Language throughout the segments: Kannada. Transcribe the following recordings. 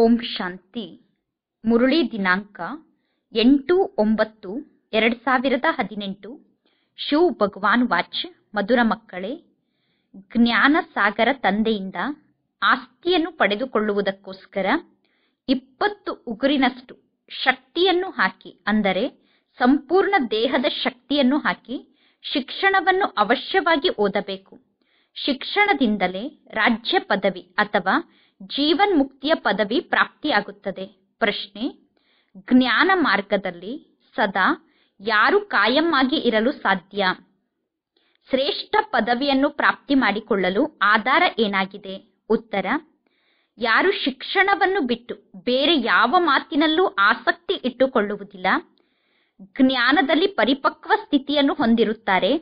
ಓಂ ಶಾಂತಿ ಮುರುಳಿ ದಿನಾಂಕ ಎಂಟು ಒಂಬತ್ತು ಎರಡು ಸಾವಿರದ ಹದಿನೆಂಟು ಶಿವ್ ಭಗವಾನ್ ವಾಚ್ ಮಧುರ ಮಕ್ಕಳೇ ಜ್ಞಾನ ಸಾಗರ ತಂದೆಯಿಂದ ಆಸ್ತಿಯನ್ನು ಪಡೆದುಕೊಳ್ಳುವುದಕ್ಕೋಸ್ಕರ ಇಪ್ಪತ್ತು ಉಗುರಿನಷ್ಟು ಶಕ್ತಿಯನ್ನು ಹಾಕಿ ಅಂದರೆ ಸಂಪೂರ್ಣ ದೇಹದ ಶಕ್ತಿಯನ್ನು ಹಾಕಿ ಶಿಕ್ಷಣವನ್ನು ಅವಶ್ಯವಾಗಿ ಓದಬೇಕು ಶಿಕ್ಷಣದಿಂದಲೇ ರಾಜ್ಯ ಪದವಿ ಅಥವಾ ಜೀವನ್ ಮುಕ್ತಿಯ ಪದವಿ ಪ್ರಾಪ್ತಿಯಾಗುತ್ತದೆ ಪ್ರಶ್ನೆ ಜ್ಞಾನ ಮಾರ್ಗದಲ್ಲಿ ಸದಾ ಯಾರು ಕಾಯಂ ಆಗಿ ಇರಲು ಸಾಧ್ಯ ಶ್ರೇಷ್ಠ ಪದವಿಯನ್ನು ಪ್ರಾಪ್ತಿ ಮಾಡಿಕೊಳ್ಳಲು ಆಧಾರ ಏನಾಗಿದೆ ಉತ್ತರ ಯಾರು ಶಿಕ್ಷಣವನ್ನು ಬಿಟ್ಟು ಬೇರೆ ಯಾವ ಮಾತಿನಲ್ಲೂ ಆಸಕ್ತಿ ಇಟ್ಟುಕೊಳ್ಳುವುದಿಲ್ಲ ಜ್ಞಾನದಲ್ಲಿ ಪರಿಪಕ್ವ ಸ್ಥಿತಿಯನ್ನು ಹೊಂದಿರುತ್ತಾರೆ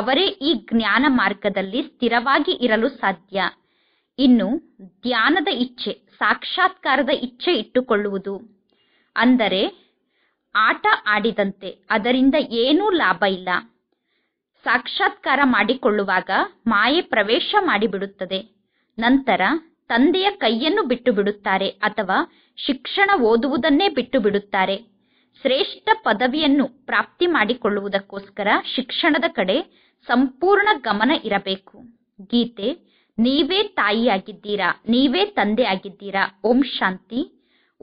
ಅವರೇ ಈ ಜ್ಞಾನ ಮಾರ್ಗದಲ್ಲಿ ಸ್ಥಿರವಾಗಿ ಇರಲು ಸಾಧ್ಯ ಇನ್ನು ಧ್ಯಾನದ ಇಚ್ಛೆ ಸಾಕ್ಷಾತ್ಕಾರದ ಇಚ್ಛೆ ಇಟ್ಟುಕೊಳ್ಳುವುದು ಅಂದರೆ ಆಟ ಆಡಿದಂತೆ ಅದರಿಂದ ಏನೂ ಲಾಭ ಇಲ್ಲ ಸಾಕ್ಷಾತ್ಕಾರ ಮಾಡಿಕೊಳ್ಳುವಾಗ ಮಾಯೆ ಪ್ರವೇಶ ಮಾಡಿಬಿಡುತ್ತದೆ ನಂತರ ತಂದೆಯ ಕೈಯನ್ನು ಬಿಟ್ಟುಬಿಡುತ್ತಾರೆ ಅಥವಾ ಶಿಕ್ಷಣ ಓದುವುದನ್ನೇ ಬಿಟ್ಟು ಬಿಡುತ್ತಾರೆ ಶ್ರೇಷ್ಠ ಪದವಿಯನ್ನು ಪ್ರಾಪ್ತಿ ಮಾಡಿಕೊಳ್ಳುವುದಕ್ಕೋಸ್ಕರ ಶಿಕ್ಷಣದ ಕಡೆ ಸಂಪೂರ್ಣ ಗಮನ ಇರಬೇಕು ಗೀತೆ ನೀವೇ ತಾಯಿಯಾಗಿದ್ದೀರಾ ನೀವೇ ತಂದೆ ಆಗಿದ್ದೀರಾ ಓಂ ಶಾಂತಿ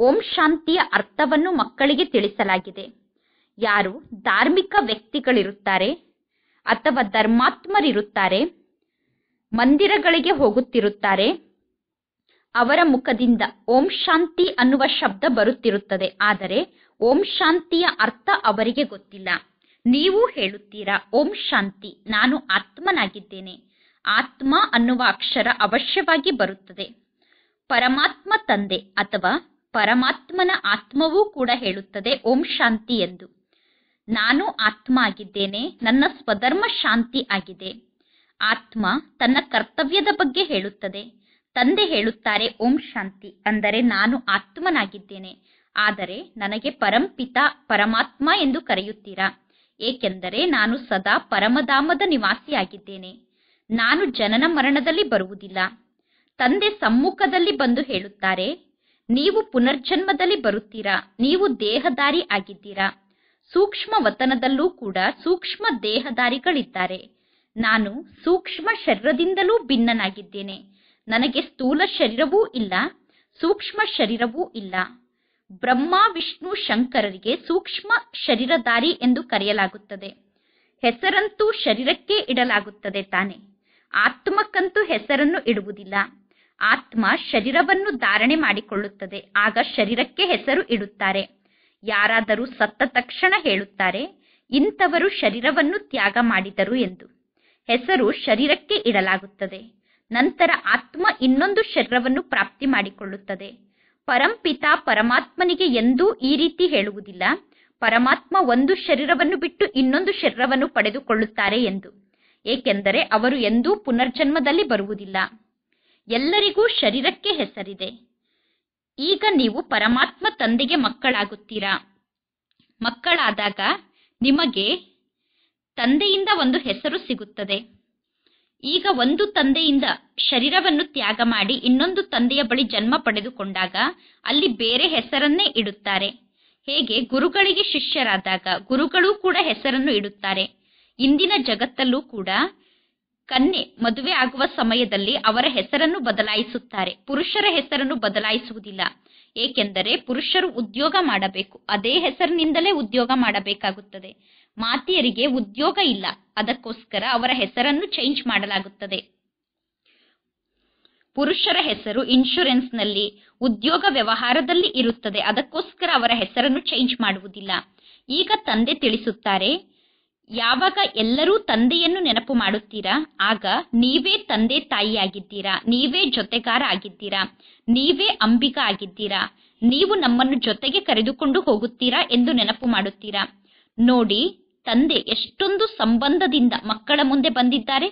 ಓಂ ಶಾಂತಿಯ ಅರ್ಥವನ್ನು ಮಕ್ಕಳಿಗೆ ತಿಳಿಸಲಾಗಿದೆ ಯಾರು ಧಾರ್ಮಿಕ ವ್ಯಕ್ತಿಗಳಿರುತ್ತಾರೆ ಅಥವಾ ಧರ್ಮಾತ್ಮರಿರುತ್ತಾರೆ ಮಂದಿರಗಳಿಗೆ ಹೋಗುತ್ತಿರುತ್ತಾರೆ ಅವರ ಮುಖದಿಂದ ಓಂ ಶಾಂತಿ ಅನ್ನುವ ಶಬ್ದ ಬರುತ್ತಿರುತ್ತದೆ ಆದರೆ ಓಂ ಶಾಂತಿಯ ಅರ್ಥ ಅವರಿಗೆ ಗೊತ್ತಿಲ್ಲ ನೀವು ಹೇಳುತ್ತೀರಾ ಓಂ ಶಾಂತಿ ನಾನು ಆತ್ಮನಾಗಿದ್ದೇನೆ ಆತ್ಮ ಅನ್ನುವ ಅಕ್ಷರ ಅವಶ್ಯವಾಗಿ ಬರುತ್ತದೆ ಪರಮಾತ್ಮ ತಂದೆ ಅಥವಾ ಪರಮಾತ್ಮನ ಆತ್ಮವೂ ಕೂಡ ಹೇಳುತ್ತದೆ ಓಂ ಶಾಂತಿ ಎಂದು ನಾನು ಆತ್ಮ ಆಗಿದ್ದೇನೆ ನನ್ನ ಸ್ವಧರ್ಮ ಶಾಂತಿ ಆಗಿದೆ ಆತ್ಮ ತನ್ನ ಕರ್ತವ್ಯದ ಬಗ್ಗೆ ಹೇಳುತ್ತದೆ ತಂದೆ ಹೇಳುತ್ತಾರೆ ಓಂ ಶಾಂತಿ ಅಂದರೆ ನಾನು ಆತ್ಮನಾಗಿದ್ದೇನೆ ಆದರೆ ನನಗೆ ಪರಂಪಿತ ಪರಮಾತ್ಮ ಎಂದು ಕರೆಯುತ್ತೀರಾ ಏಕೆಂದರೆ ನಾನು ಸದಾ ಪರಮಧಾಮದ ನಿವಾಸಿಯಾಗಿದ್ದೇನೆ ನಾನು ಜನನ ಮರಣದಲ್ಲಿ ಬರುವುದಿಲ್ಲ ತಂದೆ ಸಮ್ಮುಖದಲ್ಲಿ ಬಂದು ಹೇಳುತ್ತಾರೆ ನೀವು ಪುನರ್ಜನ್ಮದಲ್ಲಿ ಬರುತ್ತೀರಾ ನೀವು ದೇಹದಾರಿ ಆಗಿದ್ದೀರಾ ಸೂಕ್ಷ್ಮ ವತನದಲ್ಲೂ ಕೂಡ ಸೂಕ್ಷ್ಮ ದೇಹದಾರಿಗಳಿದ್ದಾರೆ ನಾನು ಸೂಕ್ಷ್ಮ ಶರೀರದಿಂದಲೂ ಭಿನ್ನನಾಗಿದ್ದೇನೆ ನನಗೆ ಸ್ಥೂಲ ಶರೀರವೂ ಇಲ್ಲ ಸೂಕ್ಷ್ಮ ಶರೀರವೂ ಇಲ್ಲ ಬ್ರಹ್ಮ ವಿಷ್ಣು ಶಂಕರರಿಗೆ ಸೂಕ್ಷ್ಮ ಶರೀರಧಾರಿ ಎಂದು ಕರೆಯಲಾಗುತ್ತದೆ ಹೆಸರಂತೂ ಶರೀರಕ್ಕೆ ಇಡಲಾಗುತ್ತದೆ ತಾನೆ ಆತ್ಮಕ್ಕಂತೂ ಹೆಸರನ್ನು ಇಡುವುದಿಲ್ಲ ಆತ್ಮ ಶರೀರವನ್ನು ಧಾರಣೆ ಮಾಡಿಕೊಳ್ಳುತ್ತದೆ ಆಗ ಶರೀರಕ್ಕೆ ಹೆಸರು ಇಡುತ್ತಾರೆ ಯಾರಾದರೂ ಸತ್ತ ತಕ್ಷಣ ಹೇಳುತ್ತಾರೆ ಇಂಥವರು ಶರೀರವನ್ನು ತ್ಯಾಗ ಮಾಡಿದರು ಎಂದು ಹೆಸರು ಶರೀರಕ್ಕೆ ಇಡಲಾಗುತ್ತದೆ ನಂತರ ಆತ್ಮ ಇನ್ನೊಂದು ಶರೀರವನ್ನು ಪ್ರಾಪ್ತಿ ಮಾಡಿಕೊಳ್ಳುತ್ತದೆ ಪರಂಪಿತ ಪರಮಾತ್ಮನಿಗೆ ಎಂದೂ ಈ ರೀತಿ ಹೇಳುವುದಿಲ್ಲ ಪರಮಾತ್ಮ ಒಂದು ಶರೀರವನ್ನು ಬಿಟ್ಟು ಇನ್ನೊಂದು ಶರೀರವನ್ನು ಪಡೆದುಕೊಳ್ಳುತ್ತಾರೆ ಎಂದು ಏಕೆಂದರೆ ಅವರು ಎಂದೂ ಪುನರ್ಜನ್ಮದಲ್ಲಿ ಬರುವುದಿಲ್ಲ ಎಲ್ಲರಿಗೂ ಶರೀರಕ್ಕೆ ಹೆಸರಿದೆ ಈಗ ನೀವು ಪರಮಾತ್ಮ ತಂದೆಗೆ ಮಕ್ಕಳಾಗುತ್ತೀರಾ ಮಕ್ಕಳಾದಾಗ ನಿಮಗೆ ತಂದೆಯಿಂದ ಒಂದು ಹೆಸರು ಸಿಗುತ್ತದೆ ಈಗ ಒಂದು ತಂದೆಯಿಂದ ಶರೀರವನ್ನು ತ್ಯಾಗ ಮಾಡಿ ಇನ್ನೊಂದು ತಂದೆಯ ಬಳಿ ಜನ್ಮ ಪಡೆದುಕೊಂಡಾಗ ಅಲ್ಲಿ ಬೇರೆ ಹೆಸರನ್ನೇ ಇಡುತ್ತಾರೆ ಹೇಗೆ ಗುರುಗಳಿಗೆ ಶಿಷ್ಯರಾದಾಗ ಗುರುಗಳೂ ಕೂಡ ಹೆಸರನ್ನು ಇಡುತ್ತಾರೆ ಇಂದಿನ ಜಗತ್ತಲ್ಲೂ ಕೂಡ ಕನ್ಯೆ ಮದುವೆ ಆಗುವ ಸಮಯದಲ್ಲಿ ಅವರ ಹೆಸರನ್ನು ಬದಲಾಯಿಸುತ್ತಾರೆ ಪುರುಷರ ಹೆಸರನ್ನು ಬದಲಾಯಿಸುವುದಿಲ್ಲ ಏಕೆಂದರೆ ಪುರುಷರು ಉದ್ಯೋಗ ಮಾಡಬೇಕು ಅದೇ ಹೆಸರಿನಿಂದಲೇ ಉದ್ಯೋಗ ಮಾಡಬೇಕಾಗುತ್ತದೆ ಮಾತೆಯರಿಗೆ ಉದ್ಯೋಗ ಇಲ್ಲ ಅದಕ್ಕೋಸ್ಕರ ಅವರ ಹೆಸರನ್ನು ಚೇಂಜ್ ಮಾಡಲಾಗುತ್ತದೆ ಪುರುಷರ ಹೆಸರು ಇನ್ಶೂರೆನ್ಸ್ ನಲ್ಲಿ ಉದ್ಯೋಗ ವ್ಯವಹಾರದಲ್ಲಿ ಇರುತ್ತದೆ ಅದಕ್ಕೋಸ್ಕರ ಅವರ ಹೆಸರನ್ನು ಚೇಂಜ್ ಮಾಡುವುದಿಲ್ಲ ಈಗ ತಂದೆ ತಿಳಿಸುತ್ತಾರೆ ಯಾವಾಗ ಎಲ್ಲರೂ ತಂದೆಯನ್ನು ನೆನಪು ಮಾಡುತ್ತೀರಾ ಆಗ ನೀವೇ ತಂದೆ ತಾಯಿಯಾಗಿದ್ದೀರಾ ನೀವೇ ಜೊತೆಗಾರ ಆಗಿದ್ದೀರಾ ನೀವೇ ಅಂಬಿಕ ಆಗಿದ್ದೀರಾ ನೀವು ನಮ್ಮನ್ನು ಜೊತೆಗೆ ಕರೆದುಕೊಂಡು ಹೋಗುತ್ತೀರಾ ಎಂದು ನೆನಪು ಮಾಡುತ್ತೀರಾ ನೋಡಿ ತಂದೆ ಎಷ್ಟೊಂದು ಸಂಬಂಧದಿಂದ ಮಕ್ಕಳ ಮುಂದೆ ಬಂದಿದ್ದಾರೆ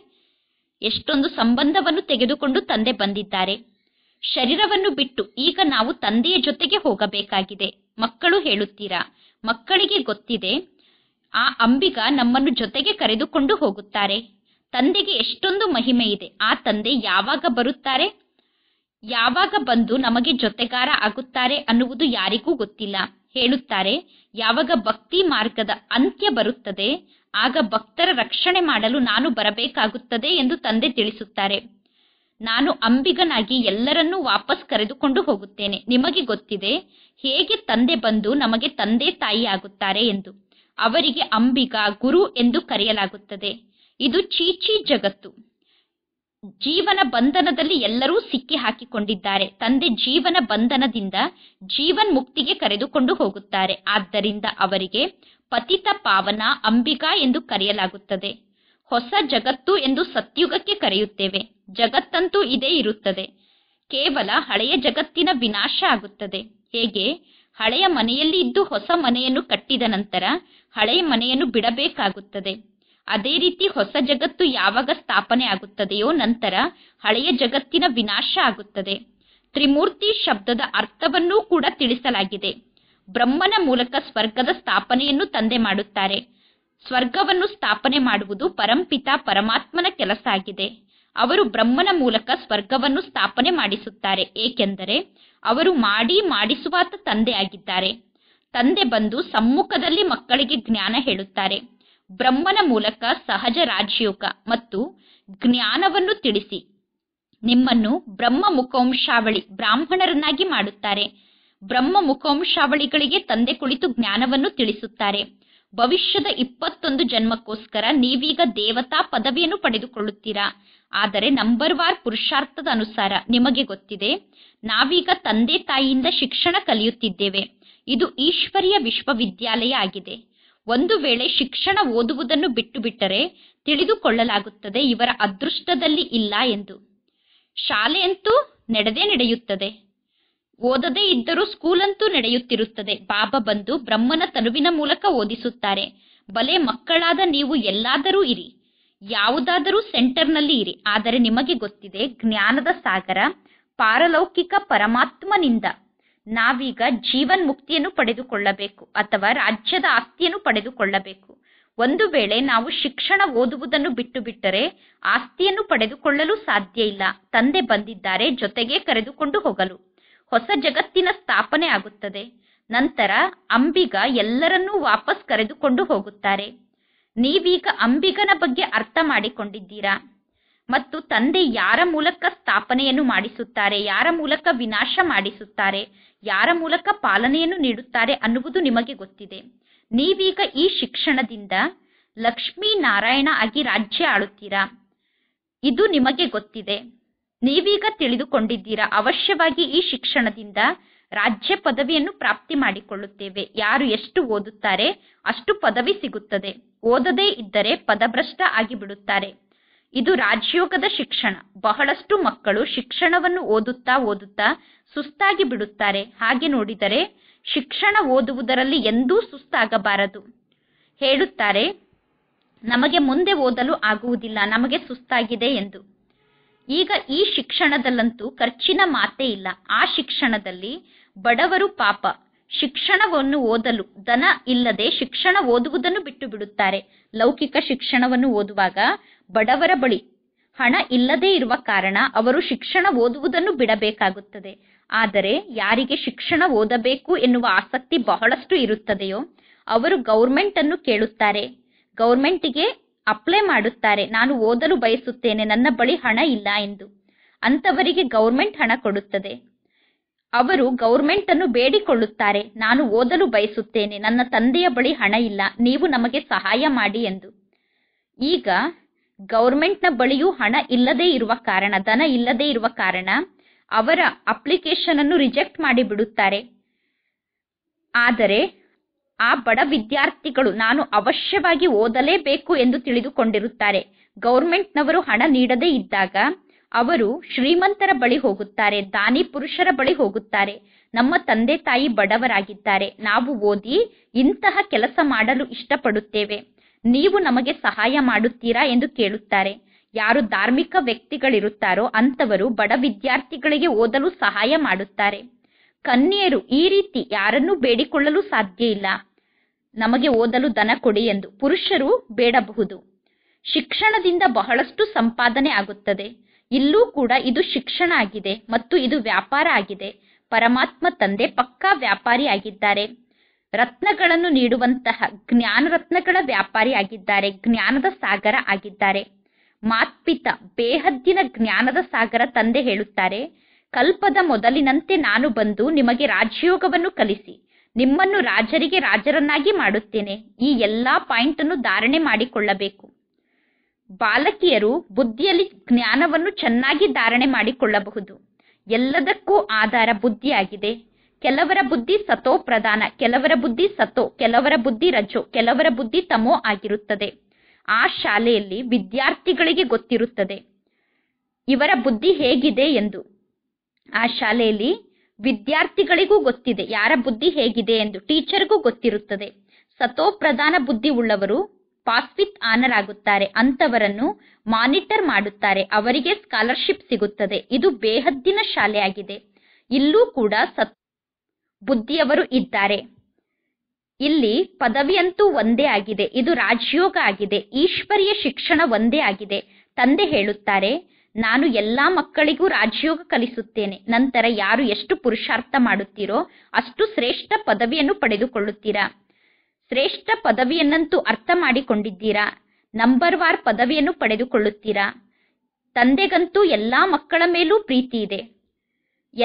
ಎಷ್ಟೊಂದು ಸಂಬಂಧವನ್ನು ತೆಗೆದುಕೊಂಡು ತಂದೆ ಬಂದಿದ್ದಾರೆ ಶರೀರವನ್ನು ಬಿಟ್ಟು ಈಗ ನಾವು ತಂದೆಯ ಜೊತೆಗೆ ಹೋಗಬೇಕಾಗಿದೆ ಮಕ್ಕಳು ಹೇಳುತ್ತೀರಾ ಮಕ್ಕಳಿಗೆ ಗೊತ್ತಿದೆ ಆ ಅಂಬಿಗ ನಮ್ಮನ್ನು ಜೊತೆಗೆ ಕರೆದುಕೊಂಡು ಹೋಗುತ್ತಾರೆ ತಂದೆಗೆ ಎಷ್ಟೊಂದು ಮಹಿಮೆ ಇದೆ ಆ ತಂದೆ ಯಾವಾಗ ಬರುತ್ತಾರೆ ಯಾವಾಗ ಬಂದು ನಮಗೆ ಜೊತೆಗಾರ ಆಗುತ್ತಾರೆ ಅನ್ನುವುದು ಯಾರಿಗೂ ಗೊತ್ತಿಲ್ಲ ಹೇಳುತ್ತಾರೆ ಯಾವಾಗ ಭಕ್ತಿ ಮಾರ್ಗದ ಅಂತ್ಯ ಬರುತ್ತದೆ ಆಗ ಭಕ್ತರ ರಕ್ಷಣೆ ಮಾಡಲು ನಾನು ಬರಬೇಕಾಗುತ್ತದೆ ಎಂದು ತಂದೆ ತಿಳಿಸುತ್ತಾರೆ ನಾನು ಅಂಬಿಗನಾಗಿ ಎಲ್ಲರನ್ನೂ ವಾಪಸ್ ಕರೆದುಕೊಂಡು ಹೋಗುತ್ತೇನೆ ನಿಮಗೆ ಗೊತ್ತಿದೆ ಹೇಗೆ ತಂದೆ ಬಂದು ನಮಗೆ ತಂದೆ ತಾಯಿ ಆಗುತ್ತಾರೆ ಎಂದು ಅವರಿಗೆ ಅಂಬಿಗಾ ಗುರು ಎಂದು ಕರೆಯಲಾಗುತ್ತದೆ ಇದು ಚೀಚಿ ಜಗತ್ತು ಜೀವನ ಬಂಧನದಲ್ಲಿ ಎಲ್ಲರೂ ಸಿಕ್ಕಿ ಹಾಕಿಕೊಂಡಿದ್ದಾರೆ ತಂದೆ ಜೀವನ ಬಂಧನದಿಂದ ಜೀವನ್ ಮುಕ್ತಿಗೆ ಕರೆದುಕೊಂಡು ಹೋಗುತ್ತಾರೆ ಆದ್ದರಿಂದ ಅವರಿಗೆ ಪತಿತ ಪಾವನ ಅಂಬಿಗಾ ಎಂದು ಕರೆಯಲಾಗುತ್ತದೆ ಹೊಸ ಜಗತ್ತು ಎಂದು ಸತ್ಯುಗಕ್ಕೆ ಕರೆಯುತ್ತೇವೆ ಜಗತ್ತಂತೂ ಇದೇ ಇರುತ್ತದೆ ಕೇವಲ ಹಳೆಯ ಜಗತ್ತಿನ ವಿನಾಶ ಆಗುತ್ತದೆ ಹೇಗೆ ಹಳೆಯ ಮನೆಯಲ್ಲಿ ಇದ್ದು ಹೊಸ ಮನೆಯನ್ನು ಕಟ್ಟಿದ ನಂತರ ಹಳೆಯ ಮನೆಯನ್ನು ಬಿಡಬೇಕಾಗುತ್ತದೆ ಅದೇ ರೀತಿ ಹೊಸ ಜಗತ್ತು ಯಾವಾಗ ಸ್ಥಾಪನೆ ಆಗುತ್ತದೆಯೋ ನಂತರ ಹಳೆಯ ಜಗತ್ತಿನ ವಿನಾಶ ಆಗುತ್ತದೆ ತ್ರಿಮೂರ್ತಿ ಶಬ್ದದ ಅರ್ಥವನ್ನೂ ಕೂಡ ತಿಳಿಸಲಾಗಿದೆ ಬ್ರಹ್ಮನ ಮೂಲಕ ಸ್ವರ್ಗದ ಸ್ಥಾಪನೆಯನ್ನು ತಂದೆ ಮಾಡುತ್ತಾರೆ ಸ್ವರ್ಗವನ್ನು ಸ್ಥಾಪನೆ ಮಾಡುವುದು ಪರಂಪಿತ ಪರಮಾತ್ಮನ ಕೆಲಸ ಆಗಿದೆ ಅವರು ಬ್ರಹ್ಮನ ಮೂಲಕ ಸ್ವರ್ಗವನ್ನು ಸ್ಥಾಪನೆ ಮಾಡಿಸುತ್ತಾರೆ ಏಕೆಂದರೆ ಅವರು ಮಾಡಿ ಮಾಡಿಸುವಾತ ತಂದೆಯಾಗಿದ್ದಾರೆ ತಂದೆ ಬಂದು ಸಮ್ಮುಖದಲ್ಲಿ ಮಕ್ಕಳಿಗೆ ಜ್ಞಾನ ಹೇಳುತ್ತಾರೆ ಬ್ರಹ್ಮನ ಮೂಲಕ ಸಹಜ ರಾಜಯೋಗ ಮತ್ತು ಜ್ಞಾನವನ್ನು ತಿಳಿಸಿ ನಿಮ್ಮನ್ನು ಬ್ರಹ್ಮ ಮುಖವಂಶಾವಳಿ ಬ್ರಾಹ್ಮಣರನ್ನಾಗಿ ಮಾಡುತ್ತಾರೆ ಬ್ರಹ್ಮ ಮುಖವಂಶಾವಳಿಗಳಿಗೆ ತಂದೆ ಕುಳಿತು ಜ್ಞಾನವನ್ನು ತಿಳಿಸುತ್ತಾರೆ ಭವಿಷ್ಯದ ಇಪ್ಪತ್ತೊಂದು ಜನ್ಮಕ್ಕೋಸ್ಕರ ನೀವೀಗ ದೇವತಾ ಪದವಿಯನ್ನು ಪಡೆದುಕೊಳ್ಳುತ್ತೀರಾ ಆದರೆ ನಂಬರ್ ವಾರ್ ಪುರುಷಾರ್ಥದ ಅನುಸಾರ ನಿಮಗೆ ಗೊತ್ತಿದೆ ನಾವೀಗ ತಂದೆ ತಾಯಿಯಿಂದ ಶಿಕ್ಷಣ ಕಲಿಯುತ್ತಿದ್ದೇವೆ ಇದು ಈಶ್ವರೀಯ ವಿಶ್ವವಿದ್ಯಾಲಯ ಆಗಿದೆ ಒಂದು ವೇಳೆ ಶಿಕ್ಷಣ ಓದುವುದನ್ನು ಬಿಟ್ಟುಬಿಟ್ಟರೆ ತಿಳಿದುಕೊಳ್ಳಲಾಗುತ್ತದೆ ಇವರ ಅದೃಷ್ಟದಲ್ಲಿ ಇಲ್ಲ ಎಂದು ಶಾಲೆಯಂತೂ ನಡೆದೇ ನಡೆಯುತ್ತದೆ ಓದದೇ ಇದ್ದರೂ ಸ್ಕೂಲಂತೂ ನಡೆಯುತ್ತಿರುತ್ತದೆ ಬಾಬಾ ಬಂದು ಬ್ರಹ್ಮನ ತನುವಿನ ಮೂಲಕ ಓದಿಸುತ್ತಾರೆ ಬಲೆ ಮಕ್ಕಳಾದ ನೀವು ಎಲ್ಲಾದರೂ ಇರಿ ಯಾವುದಾದರೂ ಸೆಂಟರ್ನಲ್ಲಿ ಇರಿ ಆದರೆ ನಿಮಗೆ ಗೊತ್ತಿದೆ ಜ್ಞಾನದ ಸಾಗರ ಪಾರಲೌಕಿಕ ಪರಮಾತ್ಮನಿಂದ ನಾವೀಗ ಜೀವನ್ ಮುಕ್ತಿಯನ್ನು ಪಡೆದುಕೊಳ್ಳಬೇಕು ಅಥವಾ ರಾಜ್ಯದ ಆಸ್ತಿಯನ್ನು ಪಡೆದುಕೊಳ್ಳಬೇಕು ಒಂದು ವೇಳೆ ನಾವು ಶಿಕ್ಷಣ ಓದುವುದನ್ನು ಬಿಟ್ಟು ಬಿಟ್ಟರೆ ಆಸ್ತಿಯನ್ನು ಪಡೆದುಕೊಳ್ಳಲು ಸಾಧ್ಯ ಇಲ್ಲ ತಂದೆ ಬಂದಿದ್ದಾರೆ ಜೊತೆಗೆ ಕರೆದುಕೊಂಡು ಹೋಗಲು ಹೊಸ ಜಗತ್ತಿನ ಸ್ಥಾಪನೆ ಆಗುತ್ತದೆ ನಂತರ ಅಂಬಿಗ ಎಲ್ಲರನ್ನೂ ವಾಪಸ್ ಕರೆದುಕೊಂಡು ಹೋಗುತ್ತಾರೆ ನೀವೀಗ ಅಂಬಿಗನ ಬಗ್ಗೆ ಅರ್ಥ ಮಾಡಿಕೊಂಡಿದ್ದೀರಾ ಮತ್ತು ತಂದೆ ಯಾರ ಮೂಲಕ ಸ್ಥಾಪನೆಯನ್ನು ಮಾಡಿಸುತ್ತಾರೆ ಯಾರ ಮೂಲಕ ವಿನಾಶ ಮಾಡಿಸುತ್ತಾರೆ ಯಾರ ಮೂಲಕ ಪಾಲನೆಯನ್ನು ನೀಡುತ್ತಾರೆ ಅನ್ನುವುದು ನಿಮಗೆ ಗೊತ್ತಿದೆ ನೀವೀಗ ಈ ಶಿಕ್ಷಣದಿಂದ ನಾರಾಯಣ ಆಗಿ ರಾಜ್ಯ ಆಳುತ್ತೀರಾ ಇದು ನಿಮಗೆ ಗೊತ್ತಿದೆ ನೀವೀಗ ತಿಳಿದುಕೊಂಡಿದ್ದೀರಾ ಅವಶ್ಯವಾಗಿ ಈ ಶಿಕ್ಷಣದಿಂದ ರಾಜ್ಯ ಪದವಿಯನ್ನು ಪ್ರಾಪ್ತಿ ಮಾಡಿಕೊಳ್ಳುತ್ತೇವೆ ಯಾರು ಎಷ್ಟು ಓದುತ್ತಾರೆ ಅಷ್ಟು ಪದವಿ ಸಿಗುತ್ತದೆ ಓದದೇ ಇದ್ದರೆ ಪದಭ್ರಷ್ಟ ಆಗಿಬಿಡುತ್ತಾರೆ ಇದು ರಾಜ್ಯೋಗದ ಶಿಕ್ಷಣ ಬಹಳಷ್ಟು ಮಕ್ಕಳು ಶಿಕ್ಷಣವನ್ನು ಓದುತ್ತಾ ಓದುತ್ತಾ ಸುಸ್ತಾಗಿ ಬಿಡುತ್ತಾರೆ ಹಾಗೆ ನೋಡಿದರೆ ಶಿಕ್ಷಣ ಓದುವುದರಲ್ಲಿ ಎಂದೂ ಸುಸ್ತಾಗಬಾರದು ಹೇಳುತ್ತಾರೆ ನಮಗೆ ಮುಂದೆ ಓದಲು ಆಗುವುದಿಲ್ಲ ನಮಗೆ ಸುಸ್ತಾಗಿದೆ ಎಂದು ಈಗ ಈ ಶಿಕ್ಷಣದಲ್ಲಂತೂ ಖರ್ಚಿನ ಮಾತೇ ಇಲ್ಲ ಆ ಶಿಕ್ಷಣದಲ್ಲಿ ಬಡವರು ಪಾಪ ಶಿಕ್ಷಣವನ್ನು ಓದಲು ದನ ಇಲ್ಲದೆ ಶಿಕ್ಷಣ ಓದುವುದನ್ನು ಬಿಟ್ಟು ಬಿಡುತ್ತಾರೆ ಲೌಕಿಕ ಶಿಕ್ಷಣವನ್ನು ಓದುವಾಗ ಬಡವರ ಬಳಿ ಹಣ ಇಲ್ಲದೇ ಇರುವ ಕಾರಣ ಅವರು ಶಿಕ್ಷಣ ಓದುವುದನ್ನು ಬಿಡಬೇಕಾಗುತ್ತದೆ ಆದರೆ ಯಾರಿಗೆ ಶಿಕ್ಷಣ ಓದಬೇಕು ಎನ್ನುವ ಆಸಕ್ತಿ ಬಹಳಷ್ಟು ಇರುತ್ತದೆಯೋ ಅವರು ಗೌರ್ಮೆಂಟ್ ಅನ್ನು ಕೇಳುತ್ತಾರೆ ಗೌರ್ಮೆಂಟಿಗೆ ಅಪ್ಲೈ ಮಾಡುತ್ತಾರೆ ನಾನು ಓದಲು ಬಯಸುತ್ತೇನೆ ನನ್ನ ಬಳಿ ಹಣ ಇಲ್ಲ ಎಂದು ಅಂತವರಿಗೆ ಗೌರ್ಮೆಂಟ್ ಹಣ ಕೊಡುತ್ತದೆ ಅವರು ಗೌರ್ಮೆಂಟ್ ಅನ್ನು ಬೇಡಿಕೊಳ್ಳುತ್ತಾರೆ ನಾನು ಓದಲು ಬಯಸುತ್ತೇನೆ ನನ್ನ ತಂದೆಯ ಬಳಿ ಹಣ ಇಲ್ಲ ನೀವು ನಮಗೆ ಸಹಾಯ ಮಾಡಿ ಎಂದು ಈಗ ಗೌರ್ಮೆಂಟ್ನ ಬಳಿಯೂ ಹಣ ಇಲ್ಲದೇ ಇರುವ ಕಾರಣ ಧನ ಇಲ್ಲದೇ ಇರುವ ಕಾರಣ ಅವರ ಅಪ್ಲಿಕೇಶನ್ ಅನ್ನು ರಿಜೆಕ್ಟ್ ಮಾಡಿ ಬಿಡುತ್ತಾರೆ ಆದರೆ ಆ ಬಡ ವಿದ್ಯಾರ್ಥಿಗಳು ನಾನು ಅವಶ್ಯವಾಗಿ ಓದಲೇಬೇಕು ಎಂದು ತಿಳಿದುಕೊಂಡಿರುತ್ತಾರೆ ಗೌರ್ಮೆಂಟ್ನವರು ಹಣ ನೀಡದೇ ಇದ್ದಾಗ ಅವರು ಶ್ರೀಮಂತರ ಬಳಿ ಹೋಗುತ್ತಾರೆ ದಾನಿ ಪುರುಷರ ಬಳಿ ಹೋಗುತ್ತಾರೆ ನಮ್ಮ ತಂದೆ ತಾಯಿ ಬಡವರಾಗಿದ್ದಾರೆ ನಾವು ಓದಿ ಇಂತಹ ಕೆಲಸ ಮಾಡಲು ಇಷ್ಟಪಡುತ್ತೇವೆ ನೀವು ನಮಗೆ ಸಹಾಯ ಮಾಡುತ್ತೀರಾ ಎಂದು ಕೇಳುತ್ತಾರೆ ಯಾರು ಧಾರ್ಮಿಕ ವ್ಯಕ್ತಿಗಳಿರುತ್ತಾರೋ ಅಂತವರು ಬಡ ವಿದ್ಯಾರ್ಥಿಗಳಿಗೆ ಓದಲು ಸಹಾಯ ಮಾಡುತ್ತಾರೆ ಕನ್ಯೆಯರು ಈ ರೀತಿ ಯಾರನ್ನೂ ಬೇಡಿಕೊಳ್ಳಲು ಸಾಧ್ಯ ಇಲ್ಲ ನಮಗೆ ಓದಲು ದನ ಕೊಡಿ ಎಂದು ಪುರುಷರು ಬೇಡಬಹುದು ಶಿಕ್ಷಣದಿಂದ ಬಹಳಷ್ಟು ಸಂಪಾದನೆ ಆಗುತ್ತದೆ ಇಲ್ಲೂ ಕೂಡ ಇದು ಶಿಕ್ಷಣ ಆಗಿದೆ ಮತ್ತು ಇದು ವ್ಯಾಪಾರ ಆಗಿದೆ ಪರಮಾತ್ಮ ತಂದೆ ಪಕ್ಕಾ ವ್ಯಾಪಾರಿ ಆಗಿದ್ದಾರೆ ರತ್ನಗಳನ್ನು ನೀಡುವಂತಹ ಜ್ಞಾನರತ್ನಗಳ ವ್ಯಾಪಾರಿ ಆಗಿದ್ದಾರೆ ಜ್ಞಾನದ ಸಾಗರ ಆಗಿದ್ದಾರೆ ಮಾತ್ಪಿತ ಬೇಹದ್ದಿನ ಜ್ಞಾನದ ಸಾಗರ ತಂದೆ ಹೇಳುತ್ತಾರೆ ಕಲ್ಪದ ಮೊದಲಿನಂತೆ ನಾನು ಬಂದು ನಿಮಗೆ ರಾಜ್ಯೋಗವನ್ನು ಕಲಿಸಿ ನಿಮ್ಮನ್ನು ರಾಜರಿಗೆ ರಾಜರನ್ನಾಗಿ ಮಾಡುತ್ತೇನೆ ಈ ಎಲ್ಲಾ ಪಾಯಿಂಟ್ ಅನ್ನು ಧಾರಣೆ ಮಾಡಿಕೊಳ್ಳಬೇಕು ಬಾಲಕಿಯರು ಬುದ್ಧಿಯಲ್ಲಿ ಜ್ಞಾನವನ್ನು ಚೆನ್ನಾಗಿ ಧಾರಣೆ ಮಾಡಿಕೊಳ್ಳಬಹುದು ಎಲ್ಲದಕ್ಕೂ ಆಧಾರ ಬುದ್ಧಿಯಾಗಿದೆ ಕೆಲವರ ಬುದ್ಧಿ ಸತೋ ಪ್ರಧಾನ ಕೆಲವರ ಬುದ್ಧಿ ಸತೋ ಕೆಲವರ ಬುದ್ಧಿ ರಜೋ ಕೆಲವರ ಬುದ್ಧಿ ತಮೋ ಆಗಿರುತ್ತದೆ ಆ ಶಾಲೆಯಲ್ಲಿ ವಿದ್ಯಾರ್ಥಿಗಳಿಗೆ ಗೊತ್ತಿರುತ್ತದೆ ಇವರ ಬುದ್ಧಿ ಹೇಗಿದೆ ಎಂದು ಆ ಶಾಲೆಯಲ್ಲಿ ವಿದ್ಯಾರ್ಥಿಗಳಿಗೂ ಗೊತ್ತಿದೆ ಯಾರ ಬುದ್ಧಿ ಹೇಗಿದೆ ಎಂದು ಟೀಚರ್ಗೂ ಗೊತ್ತಿರುತ್ತದೆ ಸತೋಪ್ರಧಾನ ಬುದ್ಧಿ ಉಳ್ಳವರು ಪಾಸ್ವಿತ್ ಆಗುತ್ತಾರೆ ಅಂತವರನ್ನು ಮಾನಿಟರ್ ಮಾಡುತ್ತಾರೆ ಅವರಿಗೆ ಸ್ಕಾಲರ್ಶಿಪ್ ಸಿಗುತ್ತದೆ ಇದು ಬೇಹದ್ದಿನ ಶಾಲೆಯಾಗಿದೆ ಇಲ್ಲೂ ಕೂಡ ಸತ್ ಬುದ್ಧಿಯವರು ಇದ್ದಾರೆ ಇಲ್ಲಿ ಪದವಿಯಂತೂ ಒಂದೇ ಆಗಿದೆ ಇದು ರಾಜಯೋಗ ಆಗಿದೆ ಈಶ್ವರೀಯ ಶಿಕ್ಷಣ ಒಂದೇ ಆಗಿದೆ ತಂದೆ ಹೇಳುತ್ತಾರೆ ನಾನು ಎಲ್ಲ ಮಕ್ಕಳಿಗೂ ರಾಜ್ಯೋಗ ಕಲಿಸುತ್ತೇನೆ ನಂತರ ಯಾರು ಎಷ್ಟು ಪುರುಷಾರ್ಥ ಮಾಡುತ್ತೀರೋ ಅಷ್ಟು ಶ್ರೇಷ್ಠ ಪದವಿಯನ್ನು ಪಡೆದುಕೊಳ್ಳುತ್ತೀರಾ ಶ್ರೇಷ್ಠ ಪದವಿಯನ್ನಂತೂ ಅರ್ಥ ಮಾಡಿಕೊಂಡಿದ್ದೀರಾ ನಂಬರ್ ವಾರ್ ಪದವಿಯನ್ನು ಪಡೆದುಕೊಳ್ಳುತ್ತೀರಾ ತಂದೆಗಂತೂ ಎಲ್ಲ ಮಕ್ಕಳ ಮೇಲೂ ಪ್ರೀತಿ ಇದೆ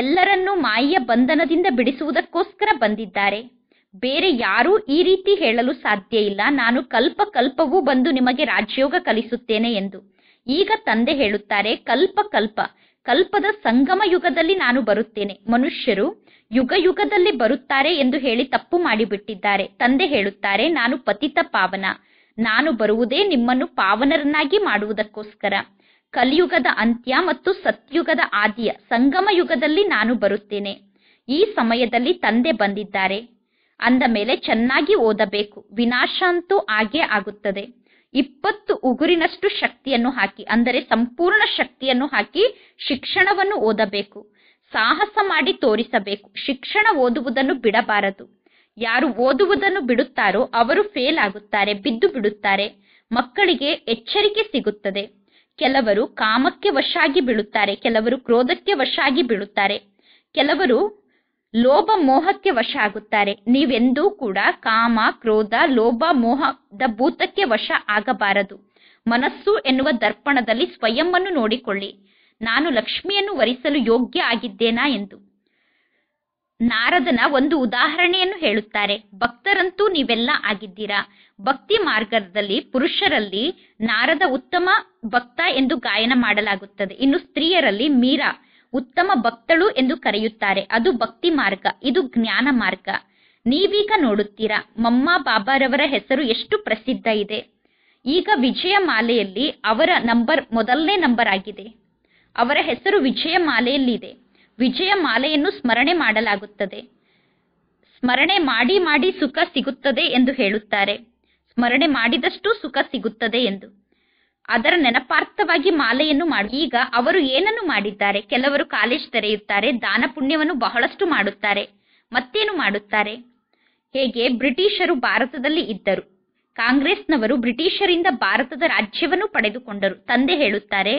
ಎಲ್ಲರನ್ನೂ ಮಾಯಿಯ ಬಂಧನದಿಂದ ಬಿಡಿಸುವುದಕ್ಕೋಸ್ಕರ ಬಂದಿದ್ದಾರೆ ಬೇರೆ ಯಾರೂ ಈ ರೀತಿ ಹೇಳಲು ಸಾಧ್ಯ ಇಲ್ಲ ನಾನು ಕಲ್ಪ ಕಲ್ಪವೂ ಬಂದು ನಿಮಗೆ ರಾಜ್ಯೋಗ ಕಲಿಸುತ್ತೇನೆ ಎಂದು ಈಗ ತಂದೆ ಹೇಳುತ್ತಾರೆ ಕಲ್ಪ ಕಲ್ಪ ಕಲ್ಪದ ಸಂಗಮ ಯುಗದಲ್ಲಿ ನಾನು ಬರುತ್ತೇನೆ ಮನುಷ್ಯರು ಯುಗ ಯುಗದಲ್ಲಿ ಬರುತ್ತಾರೆ ಎಂದು ಹೇಳಿ ತಪ್ಪು ಮಾಡಿಬಿಟ್ಟಿದ್ದಾರೆ ತಂದೆ ಹೇಳುತ್ತಾರೆ ನಾನು ಪತಿತ ಪಾವನ ನಾನು ಬರುವುದೇ ನಿಮ್ಮನ್ನು ಪಾವನರನ್ನಾಗಿ ಮಾಡುವುದಕ್ಕೋಸ್ಕರ ಕಲಿಯುಗದ ಅಂತ್ಯ ಮತ್ತು ಸತ್ಯುಗದ ಆದಿಯ ಸಂಗಮ ಯುಗದಲ್ಲಿ ನಾನು ಬರುತ್ತೇನೆ ಈ ಸಮಯದಲ್ಲಿ ತಂದೆ ಬಂದಿದ್ದಾರೆ ಅಂದ ಮೇಲೆ ಚೆನ್ನಾಗಿ ಓದಬೇಕು ಅಂತೂ ಆಗೇ ಆಗುತ್ತದೆ ಇಪ್ಪತ್ತು ಉಗುರಿನಷ್ಟು ಶಕ್ತಿಯನ್ನು ಹಾಕಿ ಅಂದರೆ ಸಂಪೂರ್ಣ ಶಕ್ತಿಯನ್ನು ಹಾಕಿ ಶಿಕ್ಷಣವನ್ನು ಓದಬೇಕು ಸಾಹಸ ಮಾಡಿ ತೋರಿಸಬೇಕು ಶಿಕ್ಷಣ ಓದುವುದನ್ನು ಬಿಡಬಾರದು ಯಾರು ಓದುವುದನ್ನು ಬಿಡುತ್ತಾರೋ ಅವರು ಫೇಲ್ ಆಗುತ್ತಾರೆ ಬಿದ್ದು ಬಿಡುತ್ತಾರೆ ಮಕ್ಕಳಿಗೆ ಎಚ್ಚರಿಕೆ ಸಿಗುತ್ತದೆ ಕೆಲವರು ಕಾಮಕ್ಕೆ ವಶಾಗಿ ಬೀಳುತ್ತಾರೆ ಕೆಲವರು ಕ್ರೋಧಕ್ಕೆ ವಶಾಗಿ ಬೀಳುತ್ತಾರೆ ಕೆಲವರು ಲೋಭ ಮೋಹಕ್ಕೆ ವಶ ಆಗುತ್ತಾರೆ ನೀವೆಂದೂ ಕೂಡ ಕಾಮ ಕ್ರೋಧ ಲೋಭ ಮೋಹದ ಭೂತಕ್ಕೆ ವಶ ಆಗಬಾರದು ಮನಸ್ಸು ಎನ್ನುವ ದರ್ಪಣದಲ್ಲಿ ಸ್ವಯಂವನ್ನು ನೋಡಿಕೊಳ್ಳಿ ನಾನು ಲಕ್ಷ್ಮಿಯನ್ನು ವರಿಸಲು ಯೋಗ್ಯ ಆಗಿದ್ದೇನಾ ಎಂದು ನಾರದನ ಒಂದು ಉದಾಹರಣೆಯನ್ನು ಹೇಳುತ್ತಾರೆ ಭಕ್ತರಂತೂ ನೀವೆಲ್ಲ ಆಗಿದ್ದೀರಾ ಭಕ್ತಿ ಮಾರ್ಗದಲ್ಲಿ ಪುರುಷರಲ್ಲಿ ನಾರದ ಉತ್ತಮ ಭಕ್ತ ಎಂದು ಗಾಯನ ಮಾಡಲಾಗುತ್ತದೆ ಇನ್ನು ಸ್ತ್ರೀಯರಲ್ಲಿ ಮೀರಾ ಉತ್ತಮ ಭಕ್ತಳು ಎಂದು ಕರೆಯುತ್ತಾರೆ ಅದು ಭಕ್ತಿ ಮಾರ್ಗ ಇದು ಜ್ಞಾನ ಮಾರ್ಗ ನೀವೀಗ ನೋಡುತ್ತೀರಾ ಮಮ್ಮ ಬಾಬಾರವರ ಹೆಸರು ಎಷ್ಟು ಪ್ರಸಿದ್ಧ ಇದೆ ಈಗ ವಿಜಯ ಮಾಲೆಯಲ್ಲಿ ಅವರ ನಂಬರ್ ಮೊದಲನೇ ನಂಬರ್ ಆಗಿದೆ ಅವರ ಹೆಸರು ವಿಜಯ ಮಾಲೆಯಲ್ಲಿದೆ ವಿಜಯ ಮಾಲೆಯನ್ನು ಸ್ಮರಣೆ ಮಾಡಲಾಗುತ್ತದೆ ಸ್ಮರಣೆ ಮಾಡಿ ಮಾಡಿ ಸುಖ ಸಿಗುತ್ತದೆ ಎಂದು ಹೇಳುತ್ತಾರೆ ಸ್ಮರಣೆ ಮಾಡಿದಷ್ಟು ಸುಖ ಸಿಗುತ್ತದೆ ಎಂದು ಅದರ ನೆನಪಾರ್ಥವಾಗಿ ಮಾಲೆಯನ್ನು ಮಾಡಿ ಈಗ ಅವರು ಏನನ್ನು ಮಾಡಿದ್ದಾರೆ ಕೆಲವರು ಕಾಲೇಜ್ ತೆರೆಯುತ್ತಾರೆ ದಾನ ಪುಣ್ಯವನ್ನು ಬಹಳಷ್ಟು ಮಾಡುತ್ತಾರೆ ಮತ್ತೇನು ಮಾಡುತ್ತಾರೆ ಹೇಗೆ ಬ್ರಿಟಿಷರು ಭಾರತದಲ್ಲಿ ಇದ್ದರು ಕಾಂಗ್ರೆಸ್ನವರು ಬ್ರಿಟಿಷರಿಂದ ಭಾರತದ ರಾಜ್ಯವನ್ನು ಪಡೆದುಕೊಂಡರು ತಂದೆ ಹೇಳುತ್ತಾರೆ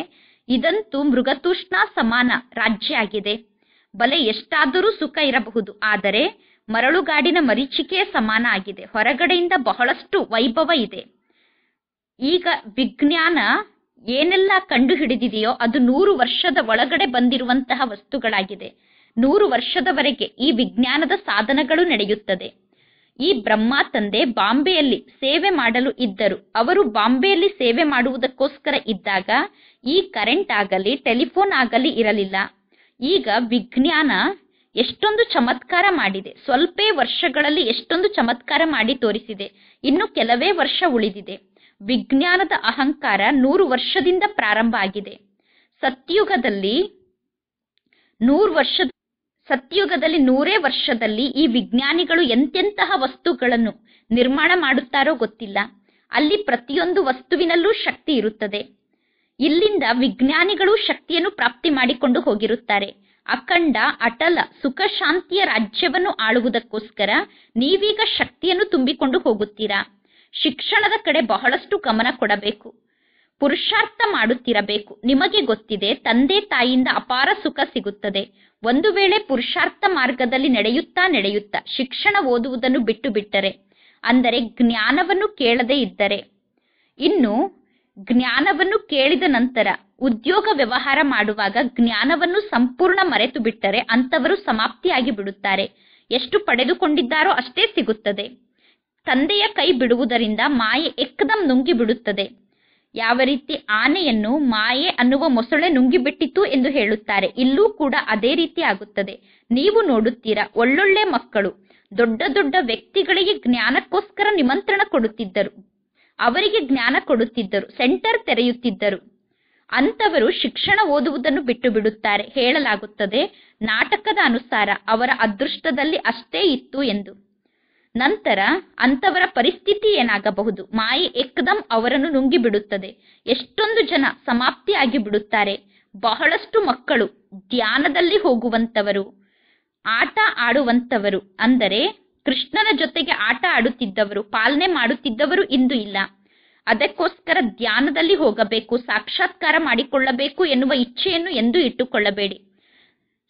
ಇದಂತೂ ಮೃಗತೂಷ್ಣ ಸಮಾನ ರಾಜ್ಯ ಆಗಿದೆ ಬಲೆ ಎಷ್ಟಾದರೂ ಸುಖ ಇರಬಹುದು ಆದರೆ ಮರಳುಗಾಡಿನ ಮರೀಚಿಕೆಯ ಸಮಾನ ಆಗಿದೆ ಹೊರಗಡೆಯಿಂದ ಬಹಳಷ್ಟು ವೈಭವ ಇದೆ ಈಗ ವಿಜ್ಞಾನ ಏನೆಲ್ಲ ಕಂಡು ಹಿಡಿದಿದೆಯೋ ಅದು ನೂರು ವರ್ಷದ ಒಳಗಡೆ ಬಂದಿರುವಂತಹ ವಸ್ತುಗಳಾಗಿದೆ ನೂರು ವರ್ಷದವರೆಗೆ ಈ ವಿಜ್ಞಾನದ ಸಾಧನಗಳು ನಡೆಯುತ್ತದೆ ಈ ಬ್ರಹ್ಮ ತಂದೆ ಬಾಂಬೆಯಲ್ಲಿ ಸೇವೆ ಮಾಡಲು ಇದ್ದರು ಅವರು ಬಾಂಬೆಯಲ್ಲಿ ಸೇವೆ ಮಾಡುವುದಕ್ಕೋಸ್ಕರ ಇದ್ದಾಗ ಈ ಕರೆಂಟ್ ಆಗಲಿ ಟೆಲಿಫೋನ್ ಆಗಲಿ ಇರಲಿಲ್ಲ ಈಗ ವಿಜ್ಞಾನ ಎಷ್ಟೊಂದು ಚಮತ್ಕಾರ ಮಾಡಿದೆ ಸ್ವಲ್ಪೇ ವರ್ಷಗಳಲ್ಲಿ ಎಷ್ಟೊಂದು ಚಮತ್ಕಾರ ಮಾಡಿ ತೋರಿಸಿದೆ ಇನ್ನು ಕೆಲವೇ ವರ್ಷ ಉಳಿದಿದೆ ವಿಜ್ಞಾನದ ಅಹಂಕಾರ ನೂರು ವರ್ಷದಿಂದ ಪ್ರಾರಂಭ ಆಗಿದೆ ಸತ್ಯುಗದಲ್ಲಿ ನೂರು ವರ್ಷ ಸತ್ಯುಗದಲ್ಲಿ ನೂರೇ ವರ್ಷದಲ್ಲಿ ಈ ವಿಜ್ಞಾನಿಗಳು ಎಂತೆಂತಹ ವಸ್ತುಗಳನ್ನು ನಿರ್ಮಾಣ ಮಾಡುತ್ತಾರೋ ಗೊತ್ತಿಲ್ಲ ಅಲ್ಲಿ ಪ್ರತಿಯೊಂದು ವಸ್ತುವಿನಲ್ಲೂ ಶಕ್ತಿ ಇರುತ್ತದೆ ಇಲ್ಲಿಂದ ವಿಜ್ಞಾನಿಗಳು ಶಕ್ತಿಯನ್ನು ಪ್ರಾಪ್ತಿ ಮಾಡಿಕೊಂಡು ಹೋಗಿರುತ್ತಾರೆ ಅಖಂಡ ಅಟಲ ಸುಖ ಶಾಂತಿಯ ರಾಜ್ಯವನ್ನು ಆಳುವುದಕ್ಕೋಸ್ಕರ ನೀವೀಗ ಶಕ್ತಿಯನ್ನು ತುಂಬಿಕೊಂಡು ಹೋಗುತ್ತೀರಾ ಶಿಕ್ಷಣದ ಕಡೆ ಬಹಳಷ್ಟು ಗಮನ ಕೊಡಬೇಕು ಪುರುಷಾರ್ಥ ಮಾಡುತ್ತಿರಬೇಕು ನಿಮಗೆ ಗೊತ್ತಿದೆ ತಂದೆ ತಾಯಿಯಿಂದ ಅಪಾರ ಸುಖ ಸಿಗುತ್ತದೆ ಒಂದು ವೇಳೆ ಪುರುಷಾರ್ಥ ಮಾರ್ಗದಲ್ಲಿ ನಡೆಯುತ್ತಾ ನಡೆಯುತ್ತಾ ಶಿಕ್ಷಣ ಓದುವುದನ್ನು ಬಿಟ್ಟು ಬಿಟ್ಟರೆ ಅಂದರೆ ಜ್ಞಾನವನ್ನು ಕೇಳದೇ ಇದ್ದರೆ ಇನ್ನು ಜ್ಞಾನವನ್ನು ಕೇಳಿದ ನಂತರ ಉದ್ಯೋಗ ವ್ಯವಹಾರ ಮಾಡುವಾಗ ಜ್ಞಾನವನ್ನು ಸಂಪೂರ್ಣ ಮರೆತು ಬಿಟ್ಟರೆ ಅಂತವರು ಸಮಾಪ್ತಿಯಾಗಿ ಬಿಡುತ್ತಾರೆ ಎಷ್ಟು ಪಡೆದುಕೊಂಡಿದ್ದಾರೋ ಅಷ್ಟೇ ಸಿಗುತ್ತದೆ ತಂದೆಯ ಕೈ ಬಿಡುವುದರಿಂದ ಮಾಯೆ ಎಕ್ದಂ ನುಂಗಿಬಿಡುತ್ತದೆ ಯಾವ ರೀತಿ ಆನೆಯನ್ನು ಮಾಯೆ ಅನ್ನುವ ಮೊಸಳೆ ನುಂಗಿಬಿಟ್ಟಿತು ಎಂದು ಹೇಳುತ್ತಾರೆ ಇಲ್ಲೂ ಕೂಡ ಅದೇ ರೀತಿ ಆಗುತ್ತದೆ ನೀವು ನೋಡುತ್ತೀರಾ ಒಳ್ಳೊಳ್ಳೆ ಮಕ್ಕಳು ದೊಡ್ಡ ದೊಡ್ಡ ವ್ಯಕ್ತಿಗಳಿಗೆ ಜ್ಞಾನಕ್ಕೋಸ್ಕರ ನಿಮಂತ್ರಣ ಕೊಡುತ್ತಿದ್ದರು ಅವರಿಗೆ ಜ್ಞಾನ ಕೊಡುತ್ತಿದ್ದರು ಸೆಂಟರ್ ತೆರೆಯುತ್ತಿದ್ದರು ಅಂತವರು ಶಿಕ್ಷಣ ಓದುವುದನ್ನು ಬಿಟ್ಟು ಬಿಡುತ್ತಾರೆ ಹೇಳಲಾಗುತ್ತದೆ ನಾಟಕದ ಅನುಸಾರ ಅವರ ಅದೃಷ್ಟದಲ್ಲಿ ಅಷ್ಟೇ ಇತ್ತು ಎಂದು ನಂತರ ಅಂತವರ ಪರಿಸ್ಥಿತಿ ಏನಾಗಬಹುದು ಮಾಯಿ ಏಕದಂ ಅವರನ್ನು ನುಂಗಿ ಬಿಡುತ್ತದೆ ಎಷ್ಟೊಂದು ಜನ ಸಮಾಪ್ತಿಯಾಗಿ ಬಿಡುತ್ತಾರೆ ಬಹಳಷ್ಟು ಮಕ್ಕಳು ಧ್ಯಾನದಲ್ಲಿ ಹೋಗುವಂತವರು ಆಟ ಆಡುವಂತವರು ಅಂದರೆ ಕೃಷ್ಣನ ಜೊತೆಗೆ ಆಟ ಆಡುತ್ತಿದ್ದವರು ಪಾಲನೆ ಮಾಡುತ್ತಿದ್ದವರು ಇಂದು ಇಲ್ಲ ಅದಕ್ಕೋಸ್ಕರ ಧ್ಯಾನದಲ್ಲಿ ಹೋಗಬೇಕು ಸಾಕ್ಷಾತ್ಕಾರ ಮಾಡಿಕೊಳ್ಳಬೇಕು ಎನ್ನುವ ಇಚ್ಛೆಯನ್ನು ಎಂದೂ ಇಟ್ಟುಕೊಳ್ಳಬೇಡಿ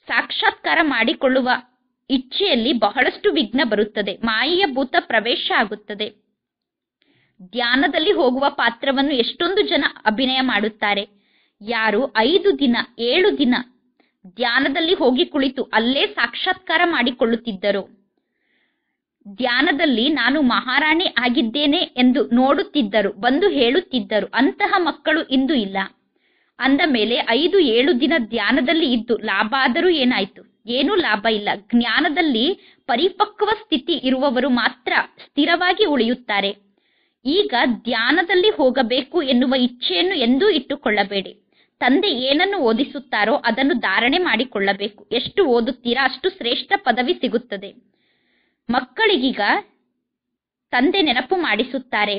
ಸಾಕ್ಷಾತ್ಕಾರ ಮಾಡಿಕೊಳ್ಳುವ ಇಚ್ಛೆಯಲ್ಲಿ ಬಹಳಷ್ಟು ವಿಘ್ನ ಬರುತ್ತದೆ ಮಾಯೆಯ ಭೂತ ಪ್ರವೇಶ ಆಗುತ್ತದೆ ಧ್ಯಾನದಲ್ಲಿ ಹೋಗುವ ಪಾತ್ರವನ್ನು ಎಷ್ಟೊಂದು ಜನ ಅಭಿನಯ ಮಾಡುತ್ತಾರೆ ಯಾರು ಐದು ದಿನ ಏಳು ದಿನ ಧ್ಯಾನದಲ್ಲಿ ಹೋಗಿ ಕುಳಿತು ಅಲ್ಲೇ ಸಾಕ್ಷಾತ್ಕಾರ ಮಾಡಿಕೊಳ್ಳುತ್ತಿದ್ದರು ಧ್ಯಾನದಲ್ಲಿ ನಾನು ಮಹಾರಾಣಿ ಆಗಿದ್ದೇನೆ ಎಂದು ನೋಡುತ್ತಿದ್ದರು ಬಂದು ಹೇಳುತ್ತಿದ್ದರು ಅಂತಹ ಮಕ್ಕಳು ಇಂದು ಇಲ್ಲ ಅಂದ ಮೇಲೆ ಐದು ಏಳು ದಿನ ಧ್ಯಾನದಲ್ಲಿ ಇದ್ದು ಲಾಭ ಆದರೂ ಏನಾಯಿತು ಏನೂ ಲಾಭ ಇಲ್ಲ ಜ್ಞಾನದಲ್ಲಿ ಪರಿಪಕ್ವ ಸ್ಥಿತಿ ಇರುವವರು ಮಾತ್ರ ಸ್ಥಿರವಾಗಿ ಉಳಿಯುತ್ತಾರೆ ಈಗ ಧ್ಯಾನದಲ್ಲಿ ಹೋಗಬೇಕು ಎನ್ನುವ ಇಚ್ಛೆಯನ್ನು ಎಂದೂ ಇಟ್ಟುಕೊಳ್ಳಬೇಡಿ ತಂದೆ ಏನನ್ನು ಓದಿಸುತ್ತಾರೋ ಅದನ್ನು ಧಾರಣೆ ಮಾಡಿಕೊಳ್ಳಬೇಕು ಎಷ್ಟು ಓದುತ್ತೀರಾ ಅಷ್ಟು ಶ್ರೇಷ್ಠ ಪದವಿ ಸಿಗುತ್ತದೆ ಮಕ್ಕಳಿಗೀಗ ತಂದೆ ನೆನಪು ಮಾಡಿಸುತ್ತಾರೆ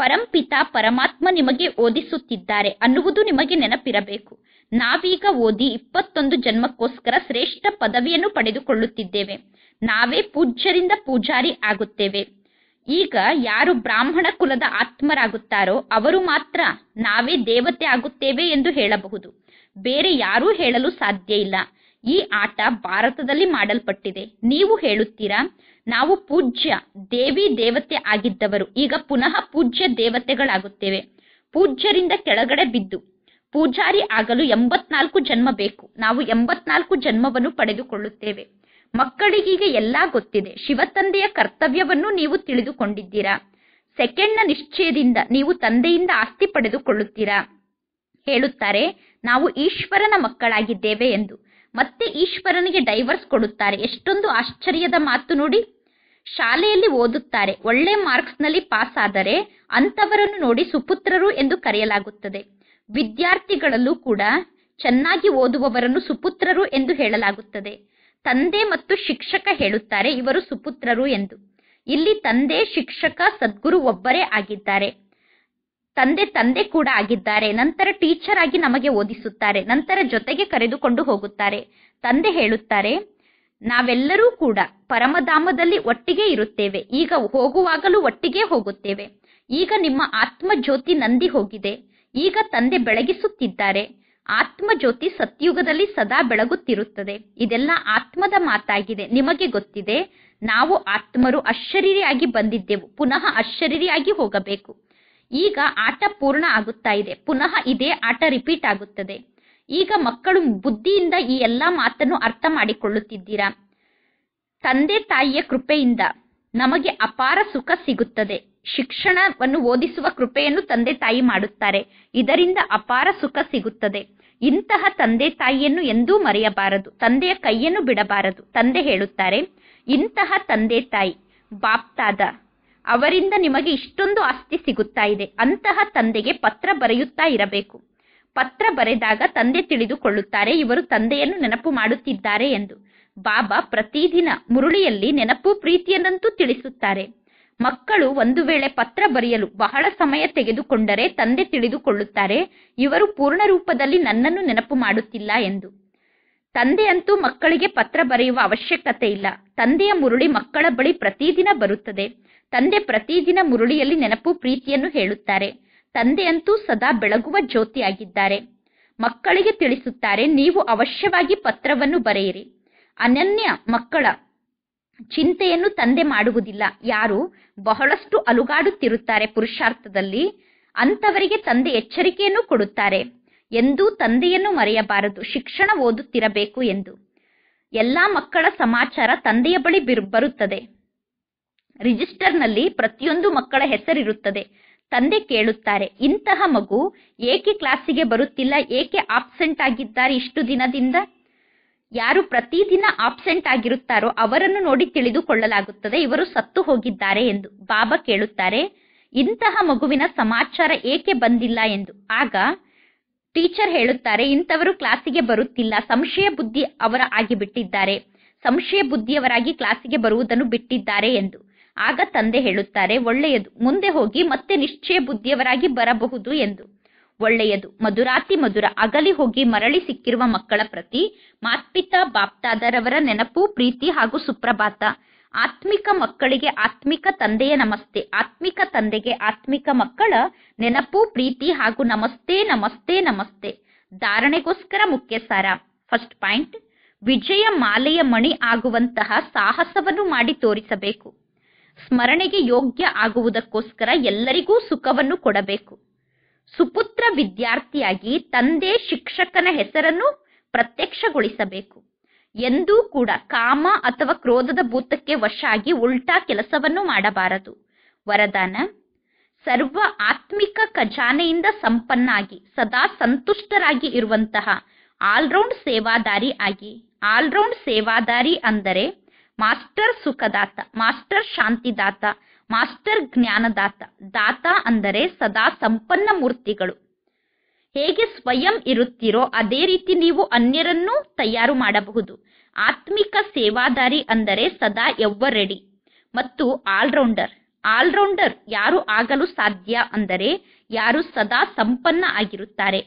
ಪರಂಪಿತ ಪರಮಾತ್ಮ ನಿಮಗೆ ಓದಿಸುತ್ತಿದ್ದಾರೆ ಅನ್ನುವುದು ನಿಮಗೆ ನೆನಪಿರಬೇಕು ನಾವೀಗ ಓದಿ ಇಪ್ಪತ್ತೊಂದು ಜನ್ಮಕ್ಕೋಸ್ಕರ ಶ್ರೇಷ್ಠ ಪದವಿಯನ್ನು ಪಡೆದುಕೊಳ್ಳುತ್ತಿದ್ದೇವೆ ನಾವೇ ಪೂಜ್ಯರಿಂದ ಪೂಜಾರಿ ಆಗುತ್ತೇವೆ ಈಗ ಯಾರು ಬ್ರಾಹ್ಮಣ ಕುಲದ ಆತ್ಮರಾಗುತ್ತಾರೋ ಅವರು ಮಾತ್ರ ನಾವೇ ದೇವತೆ ಆಗುತ್ತೇವೆ ಎಂದು ಹೇಳಬಹುದು ಬೇರೆ ಯಾರೂ ಹೇಳಲು ಸಾಧ್ಯ ಇಲ್ಲ ಈ ಆಟ ಭಾರತದಲ್ಲಿ ಮಾಡಲ್ಪಟ್ಟಿದೆ ನೀವು ಹೇಳುತ್ತೀರಾ ನಾವು ಪೂಜ್ಯ ದೇವಿ ದೇವತೆ ಆಗಿದ್ದವರು ಈಗ ಪುನಃ ಪೂಜ್ಯ ದೇವತೆಗಳಾಗುತ್ತೇವೆ ಪೂಜ್ಯರಿಂದ ಕೆಳಗಡೆ ಬಿದ್ದು ಪೂಜಾರಿ ಆಗಲು ಎಂಬತ್ನಾಲ್ಕು ಜನ್ಮ ಬೇಕು ನಾವು ಎಂಬತ್ನಾಲ್ಕು ಜನ್ಮವನ್ನು ಪಡೆದುಕೊಳ್ಳುತ್ತೇವೆ ಮಕ್ಕಳಿಗೀಗ ಎಲ್ಲಾ ಗೊತ್ತಿದೆ ಶಿವತಂದೆಯ ಕರ್ತವ್ಯವನ್ನು ನೀವು ತಿಳಿದುಕೊಂಡಿದ್ದೀರಾ ಸೆಕೆಂಡ್ನ ನಿಶ್ಚಯದಿಂದ ನೀವು ತಂದೆಯಿಂದ ಆಸ್ತಿ ಪಡೆದುಕೊಳ್ಳುತ್ತೀರಾ ಹೇಳುತ್ತಾರೆ ನಾವು ಈಶ್ವರನ ಮಕ್ಕಳಾಗಿದ್ದೇವೆ ಎಂದು ಮತ್ತೆ ಈಶ್ವರನಿಗೆ ಡೈವರ್ಸ್ ಕೊಡುತ್ತಾರೆ ಎಷ್ಟೊಂದು ಆಶ್ಚರ್ಯದ ಮಾತು ನೋಡಿ ಶಾಲೆಯಲ್ಲಿ ಓದುತ್ತಾರೆ ಒಳ್ಳೆ ಮಾರ್ಕ್ಸ್ನಲ್ಲಿ ಪಾಸ್ ಆದರೆ ಅಂತವರನ್ನು ನೋಡಿ ಸುಪುತ್ರರು ಎಂದು ಕರೆಯಲಾಗುತ್ತದೆ ವಿದ್ಯಾರ್ಥಿಗಳಲ್ಲೂ ಕೂಡ ಚೆನ್ನಾಗಿ ಓದುವವರನ್ನು ಸುಪುತ್ರರು ಎಂದು ಹೇಳಲಾಗುತ್ತದೆ ತಂದೆ ಮತ್ತು ಶಿಕ್ಷಕ ಹೇಳುತ್ತಾರೆ ಇವರು ಸುಪುತ್ರರು ಎಂದು ಇಲ್ಲಿ ತಂದೆ ಶಿಕ್ಷಕ ಸದ್ಗುರು ಒಬ್ಬರೇ ಆಗಿದ್ದಾರೆ ತಂದೆ ತಂದೆ ಕೂಡ ಆಗಿದ್ದಾರೆ ನಂತರ ಟೀಚರ್ ಆಗಿ ನಮಗೆ ಓದಿಸುತ್ತಾರೆ ನಂತರ ಜೊತೆಗೆ ಕರೆದುಕೊಂಡು ಹೋಗುತ್ತಾರೆ ತಂದೆ ಹೇಳುತ್ತಾರೆ ನಾವೆಲ್ಲರೂ ಕೂಡ ಪರಮಧಾಮದಲ್ಲಿ ಒಟ್ಟಿಗೆ ಇರುತ್ತೇವೆ ಈಗ ಹೋಗುವಾಗಲೂ ಒಟ್ಟಿಗೆ ಹೋಗುತ್ತೇವೆ ಈಗ ನಿಮ್ಮ ಆತ್ಮ ಜ್ಯೋತಿ ನಂದಿ ಹೋಗಿದೆ ಈಗ ತಂದೆ ಬೆಳಗಿಸುತ್ತಿದ್ದಾರೆ ಆತ್ಮಜ್ಯೋತಿ ಸತ್ಯುಗದಲ್ಲಿ ಸದಾ ಬೆಳಗುತ್ತಿರುತ್ತದೆ ಇದೆಲ್ಲ ಆತ್ಮದ ಮಾತಾಗಿದೆ ನಿಮಗೆ ಗೊತ್ತಿದೆ ನಾವು ಆತ್ಮರು ಅಶರೀರಿಯಾಗಿ ಬಂದಿದ್ದೆವು ಪುನಃ ಅಶರೀರಿಯಾಗಿ ಹೋಗಬೇಕು ಈಗ ಆಟ ಪೂರ್ಣ ಆಗುತ್ತಾ ಇದೆ ಪುನಃ ಇದೇ ಆಟ ರಿಪೀಟ್ ಆಗುತ್ತದೆ ಈಗ ಮಕ್ಕಳು ಬುದ್ಧಿಯಿಂದ ಈ ಎಲ್ಲಾ ಮಾತನ್ನು ಅರ್ಥ ಮಾಡಿಕೊಳ್ಳುತ್ತಿದ್ದೀರಾ ತಂದೆ ತಾಯಿಯ ಕೃಪೆಯಿಂದ ನಮಗೆ ಅಪಾರ ಸುಖ ಸಿಗುತ್ತದೆ ಶಿಕ್ಷಣವನ್ನು ಓದಿಸುವ ಕೃಪೆಯನ್ನು ತಂದೆ ತಾಯಿ ಮಾಡುತ್ತಾರೆ ಇದರಿಂದ ಅಪಾರ ಸುಖ ಸಿಗುತ್ತದೆ ಇಂತಹ ತಂದೆ ತಾಯಿಯನ್ನು ಎಂದೂ ಮರೆಯಬಾರದು ತಂದೆಯ ಕೈಯನ್ನು ಬಿಡಬಾರದು ತಂದೆ ಹೇಳುತ್ತಾರೆ ಇಂತಹ ತಂದೆ ತಾಯಿ ಬಾಪ್ತಾದ ಅವರಿಂದ ನಿಮಗೆ ಇಷ್ಟೊಂದು ಆಸ್ತಿ ಸಿಗುತ್ತಾ ಇದೆ ಅಂತಹ ತಂದೆಗೆ ಪತ್ರ ಬರೆಯುತ್ತಾ ಇರಬೇಕು ಪತ್ರ ಬರೆದಾಗ ತಂದೆ ತಿಳಿದುಕೊಳ್ಳುತ್ತಾರೆ ಇವರು ತಂದೆಯನ್ನು ನೆನಪು ಮಾಡುತ್ತಿದ್ದಾರೆ ಎಂದು ಬಾಬಾ ಪ್ರತಿದಿನ ಮುರುಳಿಯಲ್ಲಿ ನೆನಪು ಪ್ರೀತಿಯನ್ನಂತೂ ತಿಳಿಸುತ್ತಾರೆ ಮಕ್ಕಳು ಒಂದು ವೇಳೆ ಪತ್ರ ಬರೆಯಲು ಬಹಳ ಸಮಯ ತೆಗೆದುಕೊಂಡರೆ ತಂದೆ ತಿಳಿದುಕೊಳ್ಳುತ್ತಾರೆ ಇವರು ಪೂರ್ಣ ರೂಪದಲ್ಲಿ ನನ್ನನ್ನು ನೆನಪು ಮಾಡುತ್ತಿಲ್ಲ ಎಂದು ತಂದೆಯಂತೂ ಮಕ್ಕಳಿಗೆ ಪತ್ರ ಬರೆಯುವ ಅವಶ್ಯಕತೆ ಇಲ್ಲ ತಂದೆಯ ಮುರುಳಿ ಮಕ್ಕಳ ಬಳಿ ಪ್ರತಿದಿನ ಬರುತ್ತದೆ ತಂದೆ ಪ್ರತಿದಿನ ಮುರುಳಿಯಲ್ಲಿ ನೆನಪು ಪ್ರೀತಿಯನ್ನು ಹೇಳುತ್ತಾರೆ ತಂದೆಯಂತೂ ಸದಾ ಬೆಳಗುವ ಜ್ಯೋತಿಯಾಗಿದ್ದಾರೆ ಮಕ್ಕಳಿಗೆ ತಿಳಿಸುತ್ತಾರೆ ನೀವು ಅವಶ್ಯವಾಗಿ ಪತ್ರವನ್ನು ಬರೆಯಿರಿ ಅನನ್ಯ ಮಕ್ಕಳ ಚಿಂತೆಯನ್ನು ತಂದೆ ಮಾಡುವುದಿಲ್ಲ ಯಾರು ಬಹಳಷ್ಟು ಅಲುಗಾಡುತ್ತಿರುತ್ತಾರೆ ಪುರುಷಾರ್ಥದಲ್ಲಿ ಅಂತವರಿಗೆ ತಂದೆ ಎಚ್ಚರಿಕೆಯನ್ನು ಕೊಡುತ್ತಾರೆ ಎಂದೂ ತಂದೆಯನ್ನು ಮರೆಯಬಾರದು ಶಿಕ್ಷಣ ಓದುತ್ತಿರಬೇಕು ಎಂದು ಎಲ್ಲಾ ಮಕ್ಕಳ ಸಮಾಚಾರ ತಂದೆಯ ಬಳಿ ಬರುತ್ತದೆ ರಿಜಿಸ್ಟರ್ನಲ್ಲಿ ಪ್ರತಿಯೊಂದು ಮಕ್ಕಳ ಹೆಸರಿರುತ್ತದೆ ತಂದೆ ಕೇಳುತ್ತಾರೆ ಇಂತಹ ಮಗು ಏಕೆ ಕ್ಲಾಸಿಗೆ ಬರುತ್ತಿಲ್ಲ ಏಕೆ ಆಬ್ಸೆಂಟ್ ಆಗಿದ್ದಾರೆ ಇಷ್ಟು ದಿನದಿಂದ ಯಾರು ಪ್ರತಿದಿನ ಆಬ್ಸೆಂಟ್ ಆಗಿರುತ್ತಾರೋ ಅವರನ್ನು ನೋಡಿ ತಿಳಿದುಕೊಳ್ಳಲಾಗುತ್ತದೆ ಇವರು ಸತ್ತು ಹೋಗಿದ್ದಾರೆ ಎಂದು ಬಾಬಾ ಕೇಳುತ್ತಾರೆ ಇಂತಹ ಮಗುವಿನ ಸಮಾಚಾರ ಏಕೆ ಬಂದಿಲ್ಲ ಎಂದು ಆಗ ಟೀಚರ್ ಹೇಳುತ್ತಾರೆ ಇಂಥವರು ಕ್ಲಾಸಿಗೆ ಬರುತ್ತಿಲ್ಲ ಸಂಶಯ ಬುದ್ಧಿ ಅವರ ಆಗಿಬಿಟ್ಟಿದ್ದಾರೆ ಸಂಶಯ ಬುದ್ಧಿಯವರಾಗಿ ಕ್ಲಾಸಿಗೆ ಬರುವುದನ್ನು ಬಿಟ್ಟಿದ್ದಾರೆ ಎಂದು ಆಗ ತಂದೆ ಹೇಳುತ್ತಾರೆ ಒಳ್ಳೆಯದು ಮುಂದೆ ಹೋಗಿ ಮತ್ತೆ ನಿಶ್ಚಯ ಬುದ್ಧಿಯವರಾಗಿ ಬರಬಹುದು ಎಂದು ಒಳ್ಳೆಯದು ಮಧುರಾತಿ ಮಧುರ ಅಗಲಿ ಹೋಗಿ ಮರಳಿ ಸಿಕ್ಕಿರುವ ಮಕ್ಕಳ ಪ್ರತಿ ಮಾತ್ಪಿತ ಬಾಪ್ತಾದರವರ ನೆನಪು ಪ್ರೀತಿ ಹಾಗೂ ಸುಪ್ರಭಾತ ಆತ್ಮಿಕ ಮಕ್ಕಳಿಗೆ ಆತ್ಮಿಕ ತಂದೆಯ ನಮಸ್ತೆ ಆತ್ಮಿಕ ತಂದೆಗೆ ಆತ್ಮಿಕ ಮಕ್ಕಳ ನೆನಪು ಪ್ರೀತಿ ಹಾಗೂ ನಮಸ್ತೆ ನಮಸ್ತೆ ನಮಸ್ತೆ ಧಾರಣೆಗೋಸ್ಕರ ಮುಖ್ಯ ಸಾರ ಫಸ್ಟ್ ಪಾಯಿಂಟ್ ವಿಜಯ ಮಾಲೆಯ ಮಣಿ ಆಗುವಂತಹ ಸಾಹಸವನ್ನು ಮಾಡಿ ತೋರಿಸಬೇಕು ಸ್ಮರಣೆಗೆ ಯೋಗ್ಯ ಆಗುವುದಕ್ಕೋಸ್ಕರ ಎಲ್ಲರಿಗೂ ಸುಖವನ್ನು ಕೊಡಬೇಕು ಸುಪುತ್ರ ವಿದ್ಯಾರ್ಥಿಯಾಗಿ ತಂದೆ ಶಿಕ್ಷಕನ ಹೆಸರನ್ನು ಪ್ರತ್ಯಕ್ಷಗೊಳಿಸಬೇಕು ಎಂದೂ ಕೂಡ ಕಾಮ ಅಥವಾ ಕ್ರೋಧದ ಭೂತಕ್ಕೆ ವಶ ಆಗಿ ಉಲ್ಟಾ ಕೆಲಸವನ್ನು ಮಾಡಬಾರದು ವರದಾನ ಸರ್ವ ಆತ್ಮಿಕ ಖಜಾನೆಯಿಂದ ಸಂಪನ್ನಾಗಿ ಸದಾ ಸಂತುಷ್ಟರಾಗಿ ಇರುವಂತಹ ಆಲ್ರೌಂಡ್ ಸೇವಾದಾರಿ ಆಗಿ ಆಲ್ರೌಂಡ್ ಸೇವಾದಾರಿ ಅಂದರೆ ಮಾಸ್ಟರ್ ಸುಖದಾತ ಮಾಸ್ಟರ್ ಶಾಂತಿದಾತ ಮಾಸ್ಟರ್ ಜ್ಞಾನದಾತ ದಾತ ಅಂದರೆ ಸದಾ ಸಂಪನ್ನ ಮೂರ್ತಿಗಳು ಹೇಗೆ ಸ್ವಯಂ ಇರುತ್ತೀರೋ ಅದೇ ರೀತಿ ನೀವು ಅನ್ಯರನ್ನು ತಯಾರು ಮಾಡಬಹುದು ಆತ್ಮಿಕ ಸೇವಾದಾರಿ ಅಂದರೆ ಸದಾ ರೆಡಿ ಮತ್ತು ಆಲ್ರೌಂಡರ್ ಆಲ್ರೌಂಡರ್ ಯಾರು ಆಗಲು ಸಾಧ್ಯ ಅಂದರೆ ಯಾರು ಸದಾ ಸಂಪನ್ನ ಆಗಿರುತ್ತಾರೆ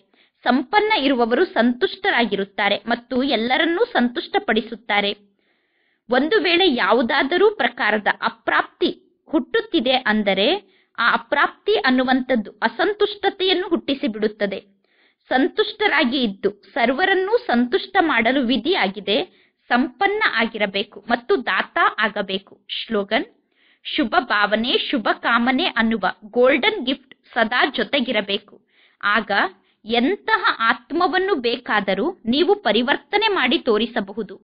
ಸಂಪನ್ನ ಇರುವವರು ಸಂತುಷ್ಟರಾಗಿರುತ್ತಾರೆ ಮತ್ತು ಎಲ್ಲರನ್ನೂ ಸಂತುಷ್ಟಪಡಿಸುತ್ತಾರೆ ಒಂದು ವೇಳೆ ಯಾವುದಾದರೂ ಪ್ರಕಾರದ ಅಪ್ರಾಪ್ತಿ ಹುಟ್ಟುತ್ತಿದೆ ಅಂದರೆ ಆ ಅಪ್ರಾಪ್ತಿ ಅನ್ನುವಂಥದ್ದು ಅಸಂತುಷ್ಟತೆಯನ್ನು ಹುಟ್ಟಿಸಿ ಬಿಡುತ್ತದೆ ಸಂತುಷ್ಟರಾಗಿ ಇದ್ದು ಸರ್ವರನ್ನೂ ಸಂತುಷ್ಟ ಮಾಡಲು ವಿಧಿಯಾಗಿದೆ ಸಂಪನ್ನ ಆಗಿರಬೇಕು ಮತ್ತು ದಾತ ಆಗಬೇಕು ಶ್ಲೋಗನ್ ಶುಭ ಭಾವನೆ ಶುಭ ಕಾಮನೆ ಅನ್ನುವ ಗೋಲ್ಡನ್ ಗಿಫ್ಟ್ ಸದಾ ಜೊತೆಗಿರಬೇಕು ಆಗ ಎಂತಹ ಆತ್ಮವನ್ನು ಬೇಕಾದರೂ ನೀವು ಪರಿವರ್ತನೆ ಮಾಡಿ ತೋರಿಸಬಹುದು